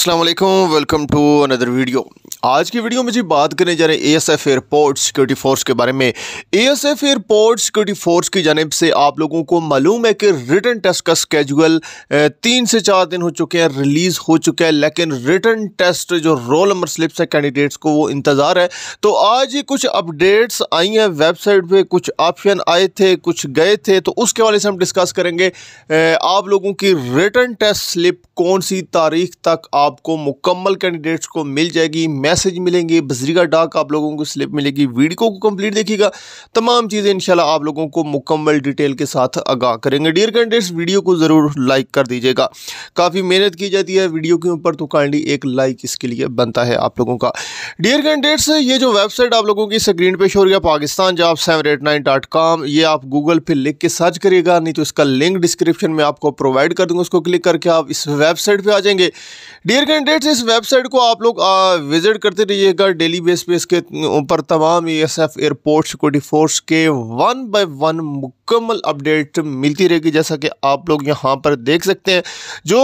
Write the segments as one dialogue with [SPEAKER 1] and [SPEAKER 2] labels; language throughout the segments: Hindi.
[SPEAKER 1] Aslam welcome to another video आज की वीडियो में जी बात करने जा रहे हैं S F airport security force के बारे में S F airport security force की जानब से आप लोगों को मालूम है कि रिटर्न टेस्ट का स्केजुअल तीन से चार दिन हो चुके हैं रिलीज़ हो चुका है लेकिन रिटर्न टेस्ट जो रोल नंबर स्लिप्स है कैंडिडेट्स को वो इंतज़ार है तो आज ही कुछ अपडेट्स आई हैं वेबसाइट पर कुछ ऑप्शन आए थे कुछ गए थे तो उसके हवाले से हम डिस्कस करेंगे आप लोगों की रिटर्न टेस्ट स्लिप कौन सी तारीख तक आप आपको मुकम्मल कैंडिडेट्स को मिल जाएगी मैसेज मिलेंगे बजरीगा डाक आप लोगों को स्लिप मिलेगी वीडियो को कंप्लीट देखिएगा तमाम चीज़ें इंशाल्लाह आप लोगों को मुकम्मल डिटेल के साथ आगाह करेंगे डियर कैंडिडेट्स वीडियो को ज़रूर लाइक कर दीजिएगा काफ़ी मेहनत की जाती है वीडियो के ऊपर तो काइंडली एक लाइक इसके लिए बनता है आप लोगों का डियर कैंडिडेट्स ये जो वेबसाइट आप लोगों की स्क्रीन पर शो गया Pakistan job seven eight nine dot com ये आप गूगल पर लिख के सर्च करिएगा नहीं तो इसका लिंक डिस्क्रिप्शन में आपको प्रोवाइड कर दूंगा उसको क्लिक करके आप इस वेबसाइट पर आ जाएंगे डियर डियर कैंडिडेट्स इस वेबसाइट को आप लोग विजिट करते रहिएगा डेली बेस पे इसके ऊपर तमाम A S F airport security force के वन बाय वन मुकम्मल अपडेट मिलती रहेगी जैसा कि आप लोग यहाँ पर देख सकते हैं जो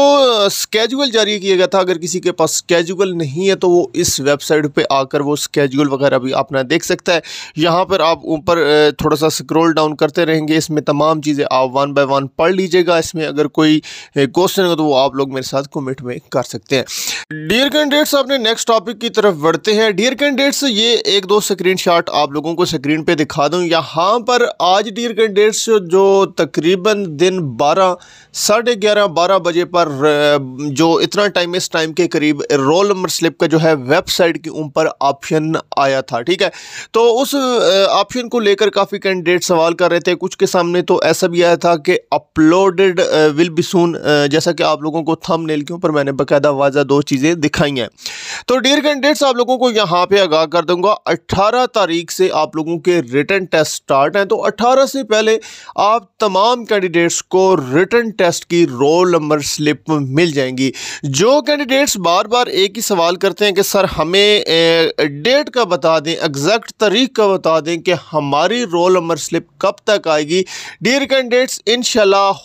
[SPEAKER 1] स्केजुअल जारी किया गया था अगर किसी के पास स्केजुअल नहीं है तो वो इस वेबसाइट पे आकर वो स्केजुअल वगैरह भी अपना देख सकता है यहाँ पर आप ऊपर थोड़ा सा स्क्रॉल डाउन करते रहेंगे इसमें तमाम चीज़ें आप वन बाय वन पढ़ लीजिएगा इसमें अगर कोई क्वेश्चन हो तो वो आप लोग मेरे साथ कमेंट में कर सकते हैं डियर कैंडिडेट्स अपने नेक्स्ट टॉपिक की तरफ बढ़ते हैं डियर कैंडिडेट्स ये एक दो स्क्रीनशॉट आप लोगों को स्क्रीन पे दिखा दूं यहाँ पर आज डियर कैंडिडेट्स जो तकरीबन दिन बारह साढ़े ग्यारह बारह बजे पर जो इतना टाइम इस टाइम के करीब रोल नंबर स्लिप का जो है वेबसाइट के ऊपर ऑप्शन आया था ठीक है तो उस ऑप्शन को लेकर काफ़ी कैंडिडेट सवाल कर रहे थे कुछ के सामने तो ऐसा भी आया था कि अपलोडेड विल बी सून जैसा कि आप लोगों को थम के ऊपर मैंने बाकायदा वाजा दो चीज़ चीज़ें दिखाई हैं तो डियर कैंडिडेट्स आप लोगों को यहाँ पे आगाह कर दूंगा 18 तारीख से आप लोगों के रिटर्न टेस्ट स्टार्ट हैं तो 18 से पहले आप तमाम कैंडिडेट्स को रिटर्न टेस्ट की रोल नंबर स्लिप मिल जाएंगी जो कैंडिडेट्स बार बार एक ही सवाल करते हैं कि सर हमें डेट का बता दें एग्जैक्ट तारीख का बता दें कि हमारी रोल नंबर स्लिप कब तक आएगी डियर कैंडिडेट्स इन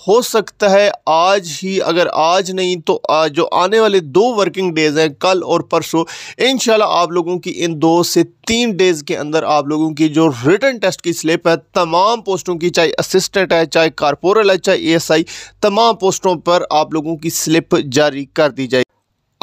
[SPEAKER 1] हो सकता है आज ही अगर आज नहीं तो आज जो आने वाले दो वर्किंग वर्किंग डेज़ है कल और परसों इन आप लोगों की इन दो से तीन डेज़ के अंदर आप लोगों की जो रिटर्न टेस्ट की स्लिप है तमाम पोस्टों की चाहे असिस्टेंट है चाहे कारपोरल है चाहे एएसआई तमाम पोस्टों पर आप लोगों की स्लिप जारी कर दी जाए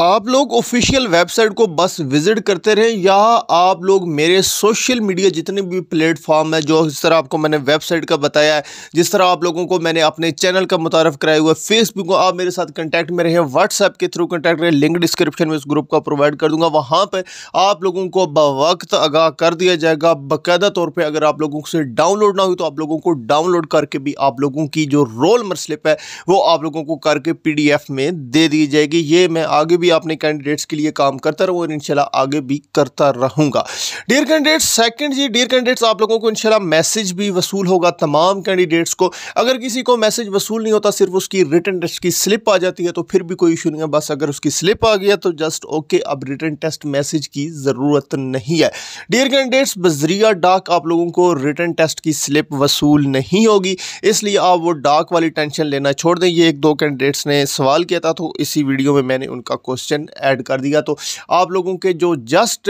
[SPEAKER 1] आप लोग ऑफिशियल वेबसाइट को बस विजिट करते रहें या आप लोग मेरे सोशल मीडिया जितने भी प्लेटफॉर्म है जो जिस तरह आपको मैंने वेबसाइट का बताया है जिस तरह आप लोगों को मैंने अपने चैनल का मुतारफ़ कराया हुआ है फेसबुक आप मेरे साथ कंटैक्ट में रहें व्हाट्सएप के थ्रू कंटैक्ट रहें लिंक डिस्क्रिप्शन में इस ग्रुप का प्रोवाइड कर दूँगा वहाँ पर आप लोगों को बवक्त आगाह कर दिया जाएगा बाकायदा तौर पर अगर आप लोगों से डाउनलोड ना हुई तो आप लोगों को डाउनलोड करके भी आप लोगों की जो रोल मर स्लिप है वो आप लोगों को करके पी में दे दी जाएगी ये मैं आगे भी भी आपने कैंडिडेट्स के लिए काम करता रहूँ और इनशाला आगे भी करता रहूँगा डियर कैंडिडेट्स सेकंड जी डियर कैंडिडेट्स आप लोगों को इनशाला मैसेज भी वसूल होगा तमाम कैंडिडेट्स को अगर किसी को मैसेज वसूल नहीं होता सिर्फ उसकी रिटर्न टेस्ट की स्लिप आ जाती है तो फिर भी कोई इशू नहीं है बस अगर उसकी स्लिप आ गया तो जस्ट ओके अब रिटर्न टेस्ट मैसेज की ज़रूरत नहीं है डियर कैंडिडेट्स बजरिया डाक आप लोगों को रिटर्न टेस्ट की स्लिप वसूल नहीं होगी इसलिए आप वो डाक वाली टेंशन लेना छोड़ दें ये एक दो कैंडिडेट्स ने सवाल किया था तो इसी वीडियो में मैंने उनका क्वेश्चन ऐड कर दिया तो आप लोगों के जो जस्ट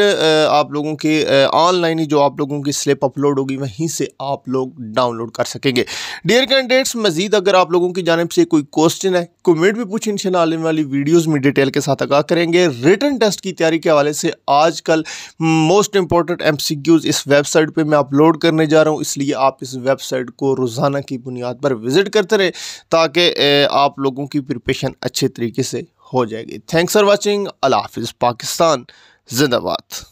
[SPEAKER 1] आप लोगों के ऑनलाइन ही जो आप लोगों की स्लिप अपलोड होगी वहीं से आप लोग डाउनलोड कर सकेंगे डियर कैंडिडेट्स मजीद अगर आप लोगों की जानब से कोई क्वेश्चन है कमेंट भी पूछें इन आने वाली वीडियोस में डिटेल के साथ आगा करेंगे रिटर्न टेस्ट की तैयारी के हवाले से कल मोस्ट इंपॉर्टेंट एम इस वेबसाइट पर मैं अपलोड करने जा रहा हूँ इसलिए आप इस वेबसाइट को रोज़ाना की बुनियाद पर विज़िट करते रहे ताकि आप लोगों की प्रिपरेशन अच्छे तरीके से हो जाएगी थैंक्स फॉर वॉचिंग अला हाफिज़ पाकिस्तान जिंदाबाद